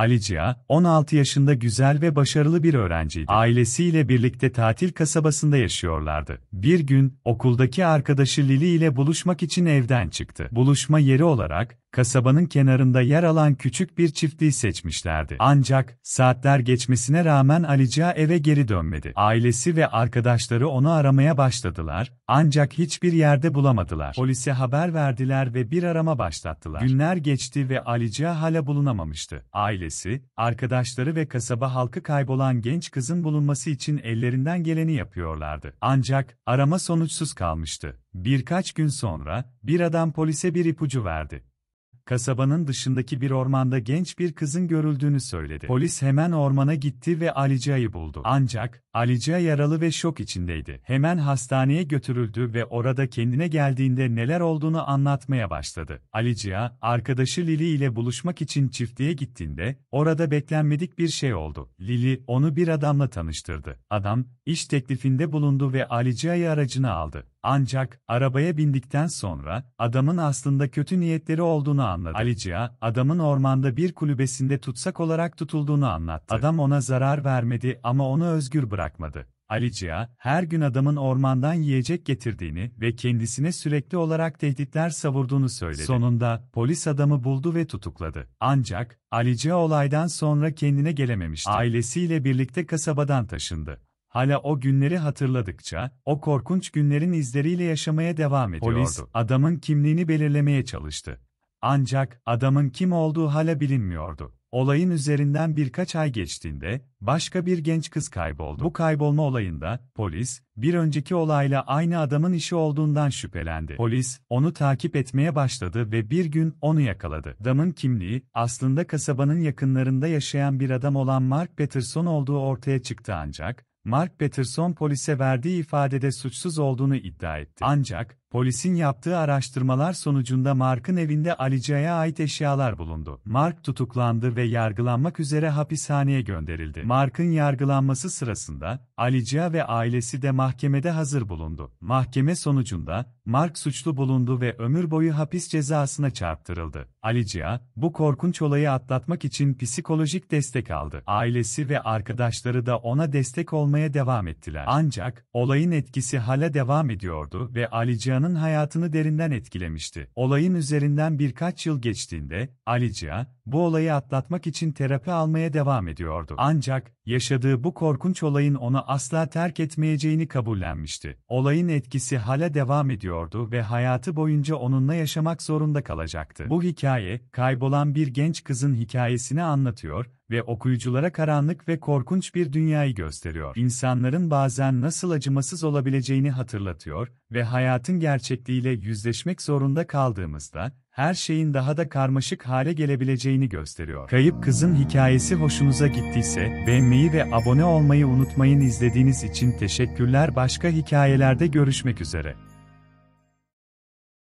Alicia, 16 yaşında güzel ve başarılı bir öğrenciydi. Ailesiyle birlikte tatil kasabasında yaşıyorlardı. Bir gün, okuldaki arkadaşı Lili ile buluşmak için evden çıktı. Buluşma yeri olarak, kasabanın kenarında yer alan küçük bir çiftliği seçmişlerdi. Ancak, saatler geçmesine rağmen Alica eve geri dönmedi. Ailesi ve arkadaşları onu aramaya başladılar, ancak hiçbir yerde bulamadılar. Polise haber verdiler ve bir arama başlattılar. Günler geçti ve Alica hala bulunamamıştı. Ailesi, arkadaşları ve kasaba halkı kaybolan genç kızın bulunması için ellerinden geleni yapıyorlardı. Ancak, arama sonuçsuz kalmıştı. Birkaç gün sonra, bir adam polise bir ipucu verdi kasabanın dışındaki bir ormanda genç bir kızın görüldüğünü söyledi. Polis hemen ormana gitti ve Alica'yı buldu. Ancak, Alica yaralı ve şok içindeydi. Hemen hastaneye götürüldü ve orada kendine geldiğinde neler olduğunu anlatmaya başladı. Alica, arkadaşı Lily ile buluşmak için çiftliğe gittiğinde, orada beklenmedik bir şey oldu. Lily, onu bir adamla tanıştırdı. Adam, iş teklifinde bulundu ve Alica'yı aracına aldı. Ancak, arabaya bindikten sonra, adamın aslında kötü niyetleri olduğunu anladı. Alicia, adamın ormanda bir kulübesinde tutsak olarak tutulduğunu anlattı. Adam ona zarar vermedi ama onu özgür bırakmadı. Alicia, her gün adamın ormandan yiyecek getirdiğini ve kendisine sürekli olarak tehditler savurduğunu söyledi. Sonunda, polis adamı buldu ve tutukladı. Ancak, Alicia olaydan sonra kendine gelememişti. Ailesiyle birlikte kasabadan taşındı. Hala o günleri hatırladıkça, o korkunç günlerin izleriyle yaşamaya devam ediyordu. Polis, adamın kimliğini belirlemeye çalıştı. Ancak, adamın kim olduğu hala bilinmiyordu. Olayın üzerinden birkaç ay geçtiğinde, başka bir genç kız kayboldu. Bu kaybolma olayında, polis, bir önceki olayla aynı adamın işi olduğundan şüphelendi. Polis, onu takip etmeye başladı ve bir gün onu yakaladı. Adamın kimliği, aslında kasabanın yakınlarında yaşayan bir adam olan Mark Peterson olduğu ortaya çıktı ancak, Mark Peterson polise verdiği ifadede suçsuz olduğunu iddia etti. Ancak, polisin yaptığı araştırmalar sonucunda Mark'ın evinde Alica'ya ait eşyalar bulundu. Mark tutuklandı ve yargılanmak üzere hapishaneye gönderildi. Mark'ın yargılanması sırasında, Alica ve ailesi de mahkemede hazır bulundu. Mahkeme sonucunda, Mark suçlu bulundu ve ömür boyu hapis cezasına çarptırıldı. Alicia, bu korkunç olayı atlatmak için psikolojik destek aldı. Ailesi ve arkadaşları da ona destek olmalı almaya devam ettiler. Ancak olayın etkisi hala devam ediyordu ve Ali Cihan'ın hayatını derinden etkilemişti. Olayın üzerinden birkaç yıl geçtiğinde Ali Cihan bu olayı atlatmak için terapi almaya devam ediyordu. Ancak yaşadığı bu korkunç olayın onu asla terk etmeyeceğini kabullenmişti. Olayın etkisi hala devam ediyordu ve hayatı boyunca onunla yaşamak zorunda kalacaktı. Bu hikaye kaybolan bir genç kızın hikayesini anlatıyor ve okuyuculara karanlık ve korkunç bir dünyayı gösteriyor. İnsanların bazen nasıl acımasız olabileceğini hatırlatıyor ve hayatın gerçekliğiyle yüzleşmek zorunda kaldığımızda her şeyin daha da karmaşık hale gelebileceğini gösteriyor. Kayıp Kızın hikayesi hoşunuza gittiyse beğenmeyi ve abone olmayı unutmayın. İzlediğiniz için teşekkürler. Başka hikayelerde görüşmek üzere.